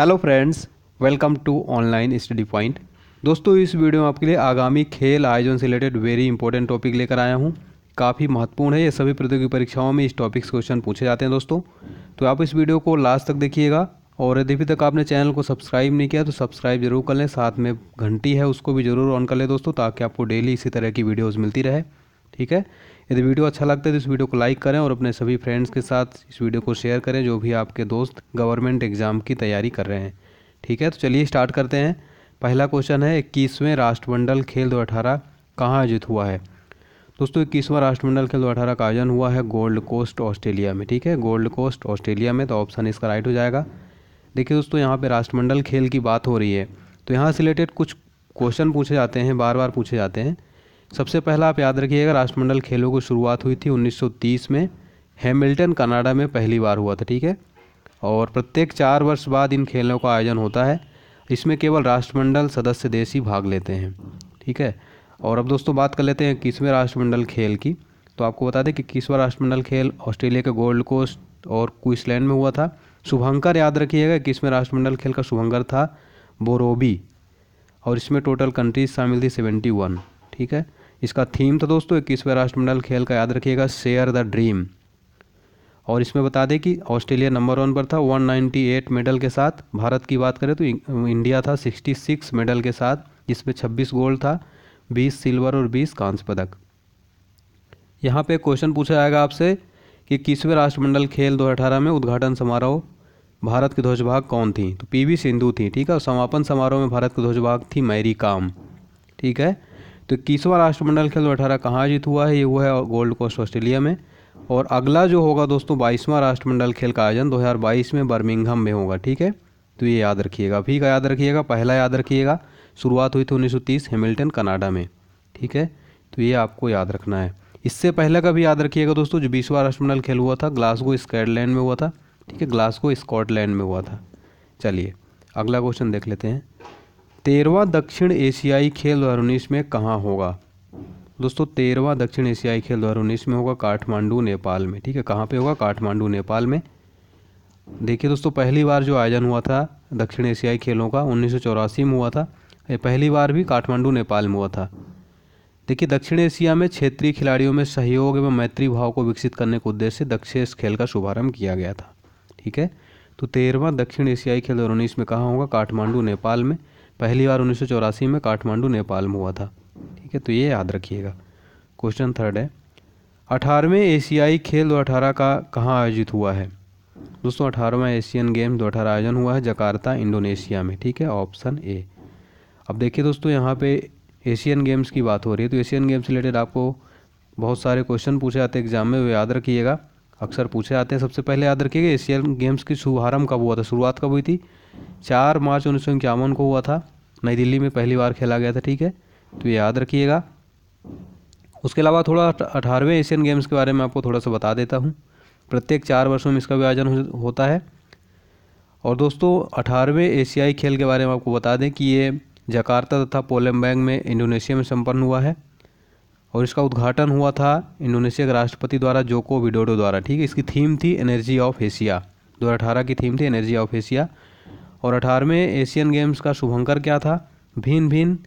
hello friends welcome to online study point दोस्तों इस video में आपके लिए आगामी खेल आयोजन से रिलेटेड वेरी इंपॉर्टेंट टॉपिक लेकर आया हूँ काफ़ी महत्वपूर्ण है ये सभी प्रतियोगी परीक्षाओं में इस टॉपिक से क्वेश्चन पूछे जाते हैं दोस्तों तो आप इस वीडियो को लास्ट तक देखिएगा और यदि अभी तक आपने चैनल को सब्सक्राइब नहीं किया तो सब्सक्राइब जरूर कर लें साथ में घंटी है उसको भी ज़रूर ऑन कर लें दोस्तों ताकि आपको डेली इसी तरह की वीडियोज़ मिलती रहे ठीक है यदि वीडियो अच्छा लगता है तो इस वीडियो को लाइक करें और अपने सभी फ्रेंड्स के साथ इस वीडियो को शेयर करें जो भी आपके दोस्त गवर्नमेंट एग्ज़ाम की तैयारी कर रहे हैं ठीक है तो चलिए स्टार्ट करते हैं पहला क्वेश्चन है इक्कीसवें राष्ट्रमंडल खेल दो अठारह कहाँ आयोजित हुआ है दोस्तों इक्कीसवां राष्ट्रमंडल खेल दो अठारह का आयोजन हुआ है गोल्ड कोस्ट ऑस्ट्रेलिया में ठीक है गोल्ड कोस्ट ऑस्ट्रेलिया में तो ऑप्शन इसका राइट हो जाएगा देखिए दोस्तों यहाँ पर राष्ट्रमंडल खेल की बात हो रही है तो यहाँ से रिलेटेड कुछ क्वेश्चन पूछे जाते हैं बार बार पूछे जाते हैं सबसे पहला आप याद रखिएगा राष्ट्रमंडल खेलों की शुरुआत हुई थी 1930 में हैमिल्टन कनाडा में पहली बार हुआ था ठीक है और प्रत्येक चार वर्ष बाद इन खेलों का आयोजन होता है इसमें केवल राष्ट्रमंडल सदस्य देश ही भाग लेते हैं ठीक है और अब दोस्तों बात कर लेते हैं इक्कीसवें राष्ट्रमंडल खेल की तो आपको बता दें कि इक्कीसवा राष्ट्रमंडल खेल ऑस्ट्रेलिया के गोल्ड कोस्ट और क्विसलैंड में हुआ था शुभंकर याद रखिएगा इक्कीसवें राष्ट्रमंडल खेल का शुभंकर था बोरोबी और इसमें टोटल कंट्रीज शामिल थी सेवेंटी वन ठीक है इसका थीम था तो दोस्तों इक्कीसवें राष्ट्रमंडल खेल का याद रखिएगा शेयर द ड्रीम और इसमें बता दें कि ऑस्ट्रेलिया नंबर वन पर था 198 मेडल के साथ भारत की बात करें तो इंडिया था 66 मेडल के साथ जिसमें 26 गोल्ड था 20 सिल्वर और 20 कांस्य पदक यहाँ पे क्वेश्चन पूछा जाएगा आपसे कि किसवें राष्ट्रमंडल खेल 2018 में उद्घाटन समारोह भारत की ध्वजभाग कौन थी तो पीवी सिंधु थी ठीक है और समापन समारोह में भारत की ध्वजभाग थी मैरी काम ठीक है तो इक्कीसवां राष्ट्रमंडल खेल दो अठारह कहाँ आयोजित हुआ है ये हुआ है गोल्ड कोस्ट ऑस्ट्रेलिया में और अगला जो होगा दोस्तों बाईसवां राष्ट्रमंडल खेल का आयोजन बाईस में बर्मिंगहम में होगा ठीक है तो ये याद रखिएगा भी का याद रखिएगा पहला याद रखिएगा शुरुआत हुई थी तीस हेमिल्टन कनाडा में ठीक है तो ये आपको याद रखना है इससे पहले का भी याद रखिएगा दोस्तों जो बीसवा राष्ट्रमंडल खेल हुआ था ग्लासगो स्कॉटलैंड में हुआ था ठीक है ग्लासगो स्कॉटलैंड में हुआ था चलिए अगला क्वेश्चन देख लेते हैं तेरहवा दक्षिण एशियाई खेल दो उन्नीस में कहाँ होगा दोस्तों तेरहवा दक्षिण एशियाई खेल दो उन्नीस में होगा काठमांडू नेपाल में ठीक है कहाँ पे होगा काठमांडू नेपाल में देखिए दोस्तों पहली बार जो आयोजन हुआ था दक्षिण एशियाई खेलों का उन्नीस में हुआ था ये पहली बार भी काठमांडू नेपाल में हुआ था देखिए दक्षिण एशिया में क्षेत्रीय खिलाड़ियों में सहयोग एवं मैत्री भाव को विकसित करने के उद्देश्य दक्षिण खेल का शुभारंभ किया गया था ठीक है तो तेरहवा दक्षिण एशियाई खेल दो उन्नीस में कहाँ होगा काठमांडू नेपाल में पहली बार उन्नीस में काठमांडू नेपाल में हुआ था ठीक है तो ये याद रखिएगा क्वेश्चन थर्ड है अठारहवें एशियाई खेल दो अठारह का कहाँ आयोजित हुआ है दोस्तों अठारहवा एशियन गेम्स दो अठारह आयोजन हुआ है जकार्ता इंडोनेशिया में ठीक है ऑप्शन ए अब देखिए दोस्तों यहाँ पे एशियन गेम्स की बात हो रही है तो एशियन गेम्स रिलेटेड आपको बहुत सारे क्वेश्चन पूछे जाते हैं एग्जाम में वो याद रखिएगा अक्सर पूछे जाते हैं सबसे पहले याद रखिएगा एशियन गेम्स की शुभारंभ कब हुआ था शुरुआत कब हुई थी चार मार्च उन्नीस सौ इक्यावन को हुआ था नई दिल्ली में पहली बार खेला गया था ठीक है तो ये याद रखिएगा उसके अलावा थोड़ा अठारहवें एशियन गेम्स के बारे में आपको थोड़ा सा बता देता हूँ प्रत्येक चार वर्षों में इसका भी आयोजन होता है और दोस्तों अठारहवें एशियाई खेल के बारे में आपको बता दें कि ये जकार्ता तथा पोलमबैंग में इंडोनेशिया में संपन्न हुआ है और इसका उद्घाटन हुआ था इंडोनेशिया के राष्ट्रपति द्वारा जोको विडोडो द्वारा ठीक है इसकी थीम थी एनर्जी ऑफ एशिया दो की थीम थी एनर्जी ऑफ एशिया और अठारहवें एशियन गेम्स का शुभंकर क्या था भिन भिन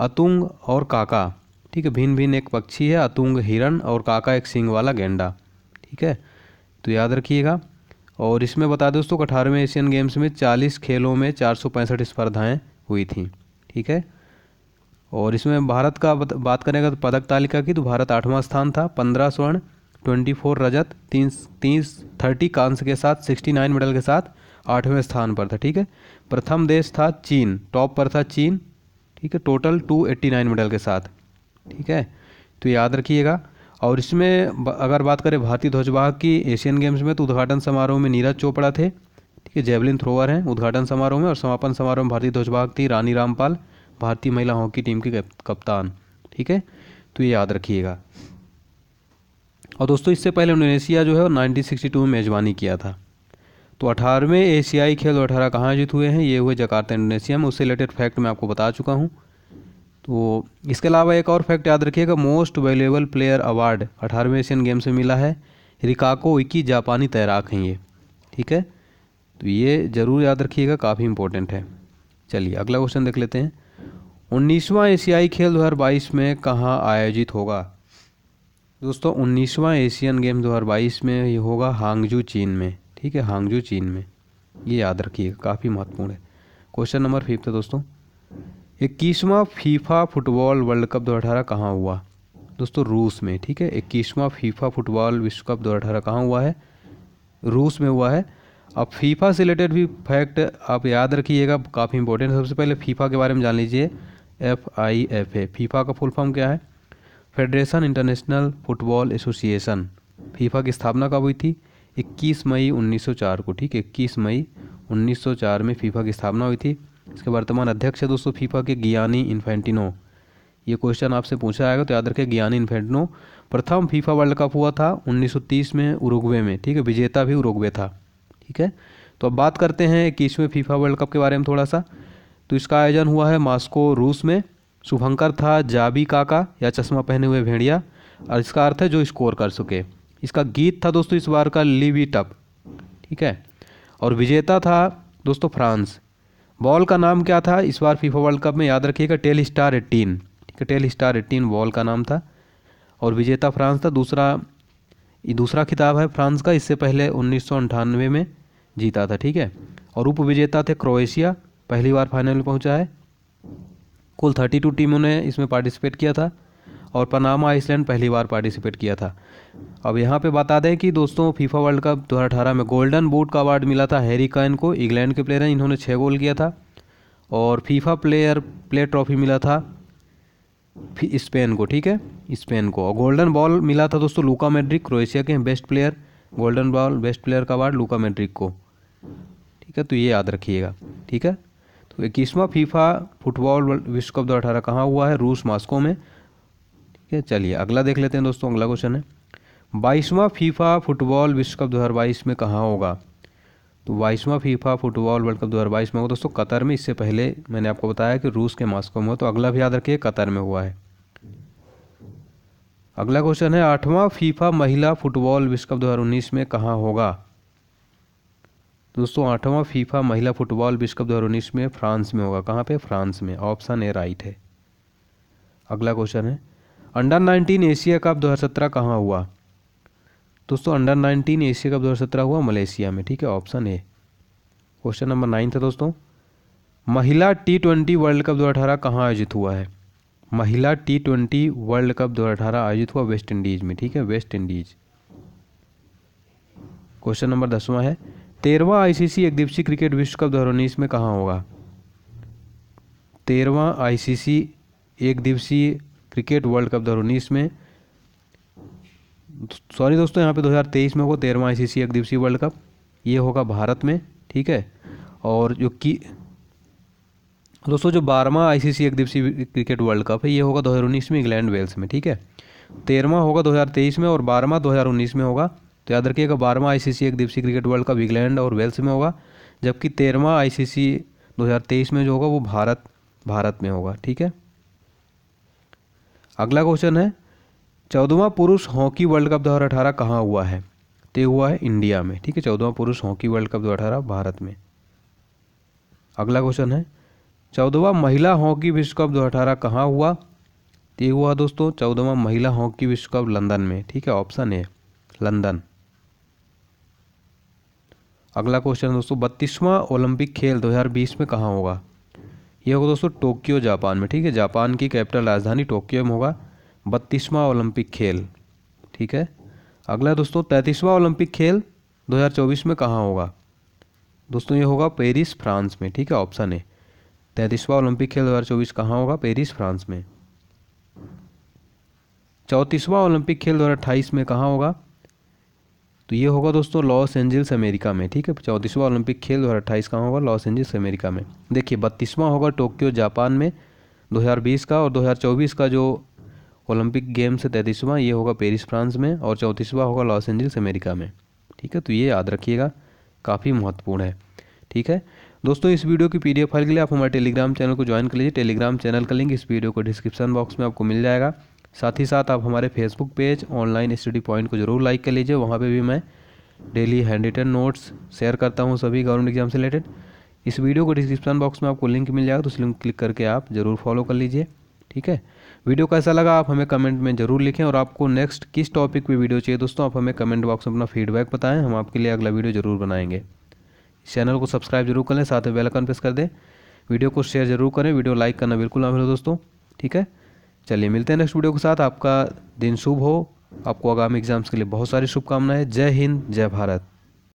अतुंग और काका ठीक है भिन भिन एक पक्षी है अतुंग हिरण और काका एक सिंग वाला गेंडा ठीक है तो याद रखिएगा और इसमें बता दें दोस्तों अठारहवें एशियन गेम्स में चालीस खेलों में चार सौ पैंसठ स्पर्धाएँ हुई थी ठीक है और इसमें भारत का बात करेंगे तो पदक तालिका की तो भारत आठवां स्थान था पंद्रह स्वर्ण ट्वेंटी फोर रजत तीन तीस थर्टी कांस्य के साथ सिक्सटी नाइन मेडल के साथ आठवें स्थान पर था ठीक है प्रथम देश था चीन टॉप पर था चीन ठीक है टोटल 289 मेडल के साथ ठीक है तो याद रखिएगा और इसमें अगर बात करें भारतीय ध्वजवाहक की एशियन गेम्स में तो उद्घाटन समारोह में नीरज चोपड़ा थे ठीक है जेवलिन थ्रोवर हैं उद्घाटन समारोह में और समापन समारोह में भारतीय ध्वजवाहक थी रानी रामपाल भारतीय महिला हॉकी टीम की कप्तान ठीक है तो ये याद रखिएगा और दोस्तों इससे पहले इंडोनेशिया जो है नाइनटीन सिक्सटी टू में मेज़बानी किया था तो अठारहवें एशियाई खेल अठारह कहाँ आयोजित हुए हैं ये हुए जकार्ता इंडोनेशिया में उससे रिलेटेड फैक्ट मैं आपको बता चुका हूँ तो इसके अलावा एक और फैक्ट याद रखिएगा मोस्ट वैल्यूएबल प्लेयर अवार्ड अठारहवें एशियन गेम से मिला है रिकाको इक्की जापानी तैराक हैं ये ठीक है तो ये ज़रूर याद रखिएगा काफ़ी इंपॉर्टेंट है चलिए अगला क्वेश्चन देख लेते हैं उन्नीसवां एशियाई खेल 2022 में कहाँ आयोजित होगा दोस्तों उन्नीसवां एशियन गेम 2022 में ये होगा हांगजू चीन में ठीक है हांगजू चीन में ये याद रखिएगा काफ़ी महत्वपूर्ण है क्वेश्चन नंबर फिफ्थ है दोस्तों इक्कीसवां फीफा फुटबॉल वर्ल्ड कप दो अठारह कहाँ हुआ दोस्तों रूस में ठीक है इक्कीसवां फीफा फुटबॉल विश्व कप दो अठारह कहाँ हुआ है रूस में हुआ है अब फीफा से रिलेटेड भी फैक्ट आप याद रखिएगा काफ़ी इंपॉर्टेंट सबसे पहले फीफा के बारे में जान लीजिए F I F A FIFA का फुल फॉर्म क्या है Federation International Football Association FIFA की स्थापना कब हुई थी 21 मई 1904 को ठीक है 21 मई 1904 में फीफा की स्थापना हुई थी इसके वर्तमान अध्यक्ष है दोस्तों फीफा के गियानी इन्फेंटिनो ये क्वेश्चन आपसे पूछा जाएगा तो याद रखें ज्ञानी इन्फेंटिनो प्रथम फीफा वर्ल्ड कप हुआ था 1930 में उरुग्वे में ठीक है विजेता भी उरुग्वे था ठीक है तो अब बात करते हैं इक्कीसवें फीफा वर्ल्ड कप के बारे में थोड़ा सा तो इसका आयोजन हुआ है मास्को रूस में शुभंकर था जाबी काका या चश्मा पहने हुए भेड़िया और इसका अर्थ है जो स्कोर कर सके इसका गीत था दोस्तों इस बार का लिवी अप ठीक है और विजेता था दोस्तों फ्रांस बॉल का नाम क्या था इस बार फीफा वर्ल्ड कप में याद रखिएगा टेल स्टार एटीन ठीक है टेल स्टार एट्टीन बॉल का नाम था और विजेता फ्रांस था दूसरा ये दूसरा खिताब है फ्रांस का इससे पहले उन्नीस में जीता था ठीक है और उप विजेता थे क्रोएशिया पहली बार फाइनल में पहुंचा है कुल थर्टी टू टीमों ने इसमें पार्टिसिपेट किया था और पनामा आइसलैंड पहली बार पार्टिसिपेट किया था अब यहाँ पे बता दें कि दोस्तों फीफा वर्ल्ड कप दो में गोल्डन बूट का अवार्ड मिला था हैरी कैन को इंग्लैंड के प्लेयर हैं इन्होंने छः गोल किया था और फीफा प्लेयर प्ले ट्रॉफी मिला था स्पेन को ठीक है स्पेन को और गोल्डन बॉल मिला था दोस्तों लूका मेड्रिक क्रोएशिया के best player golden ball best player का अवार्ड लूका मेड्रिक को ठीक है तो ये याद रखिएगा ठीक है तो इक्कीसवा फीफा फुटबॉल विश्व कप दो अठारह कहाँ हुआ है रूस मॉस्को में ठीक है चलिए अगला देख लेते हैं दोस्तों अगला क्वेश्चन है बाईसवां फीफा फुटबॉल विश्व कप बाईस में कहाँ होगा तो बाईसवां फीफा फुटबॉल वर्ल्ड कप बाईस में होगा दोस्तों कतर में इससे पहले मैंने आपको बताया कि रूस के मास्को में हो तो अगला भी याद रखिए कतर में हुआ है अगला क्वेश्चन है आठवां फीफा महिला फुटबॉल विश्व कप उन्नीस में कहाँ होगा दोस्तों आठवां फीफा महिला फुटबॉल विश्व कप उन्नीस में फ्रांस में होगा कहाँ पे फ्रांस में ऑप्शन ए राइट है अगला क्वेश्चन है अंडर 19 एशिया कप 2017 कहाँ हुआ दोस्तों अंडर 19 एशिया कप 2017 हुआ मलेशिया में ठीक है option A question number nine था दोस्तों महिला टी ट्वेंटी वर्ल्ड कप दो अठारह कहाँ आयोजित हुआ है महिला टी ट्वेंटी वर्ल्ड कप दो अठारह आयोजित हुआ वेस्ट इंडीज़ में ठीक है वेस्ट इंडीज़ क्वेश्चन नंबर दसवां है तेरहवा आईसीसी एकदिवसीय क्रिकेट विश्व कप दो हज़ार उन्नीस में कहाँ होगा तेरहवा आईसीसी एक दिवसीय क्रिकेट वर्ल्ड कप दो में सॉरी दोस्तों यहाँ पे 2023 में होगा तेरहवा सी एक दिवसीय वर्ल्ड कप ये होगा भारत में ठीक है और जो की दोस्तों जो बारहवा सी एक दिवसीय क्रिकेट वर्ल्ड कप है ये होगा 2019 में इंग्लैंड वेल्स में ठीक है तेरहवा होगा 2023 में और बारहवा 2019 में होगा तो याद रखिएगा बारहवा सी एक दिवसीय क्रिकेट वर्ल्ड कप इंग्लैंड और वेल्स में होगा जबकि तेरहवा आई सी में जो होगा वो भारत भारत में होगा ठीक है अगला क्वेश्चन है चौदवा पुरुष हॉकी वर्ल्ड कप दो हज़ार अठारह कहाँ हुआ है तो हुआ है इंडिया में ठीक है चौदवा पुरुष हॉकी वर्ल्ड कप दो अठारह भारत में अगला क्वेश्चन है चौदहवा महिला हॉकी विश्व कप दो हज़ार कहाँ हुआ तो हुआ दोस्तों चौदहवा महिला हॉकी विश्व कप लंदन में ठीक है ऑप्शन है लंदन अगला क्वेश्चन दोस्तों बत्तीसवां ओलंपिक खेल 2020 में कहाँ होगा यह होगा दोस्तों टोक्यो जापान में ठीक है जापान की कैपिटल राजधानी टोक्यो में होगा बत्तीसवां ओलंपिक खेल ठीक है अगला दोस्तों तैंतीसवां ओलंपिक खेल 2024 में कहाँ होगा दोस्तों ये होगा पेरिस फ्रांस में ठीक है ऑप्शन है तैंतीसवां ओलंपिक खेल 2024 कहाँ होगा पेरिस फ्रांस में चौंतीसवां ओलंपिक खेल 2028 में कहाँ होगा तो ये होगा दोस्तों लॉस एंजल्स अमेरिका में ठीक है चौंतीसवां ओलंपिक खेल दो हज़ार अट्ठाईस का होगा लॉस एंजल्स अमेरिका में देखिए बत्तीसवां होगा टोक्यो जापान में 2020 का और 2024 का जो ओलंपिक गेम्स है तैंतीसवां ये होगा पेरिस फ्रांस में और चौंतीसवां होगा लॉस एंजल्स अमेरिका में ठीक है तो ये याद रखिएगा काफ़ी महत्वपूर्ण है ठीक है दोस्तों इस वीडियो की पीडीएफ फाइल के लिए आप हमारे टेलीग्राम चैनल को ज्वाइन कर लीजिए टेलीग्राम चैनल का लिंक इस वीडियो को डिस्क्रिप्शन बॉक्स में आपको मिल जाएगा साथ ही साथ आप हमारे Facebook page online study point को ज़रूर लाइक कर लीजिए वहाँ पर भी मैं daily handwritten notes share करता हूँ सभी गवर्नमेंट एग्जाम से रिलेटेड इस वीडियो को डिस्क्रिप्शन बॉक्स में आपको लिंक मिल जाएगा तो उस लिंक क्लिक करके आप ज़रूर फॉलो कर लीजिए ठीक है वीडियो कैसा लगा आप हमें कमेंट में ज़रूर लिखें और आपको नेक्स्ट किस टॉपिक पे वीडियो चाहिए दोस्तों आप हमें कमेंट बॉक्स में अपना फीडबैक बताएं हम आपके लिए अगला वीडियो ज़रूर बनाएंगे चैनल को सब्सक्राइब जरूर करें साथ में बेल आइकन प्रेस कर दें वीडियो को शेयर जरूर करें वीडियो लाइक करना बिल्कुल ना भूलें दोस्तों ठीक है चलिए मिलते हैं नेक्स्ट वीडियो के साथ आपका दिन शुभ हो आपको आगामी एग्जाम्स के लिए बहुत सारी शुभकामनाएं जय हिंद जय भारत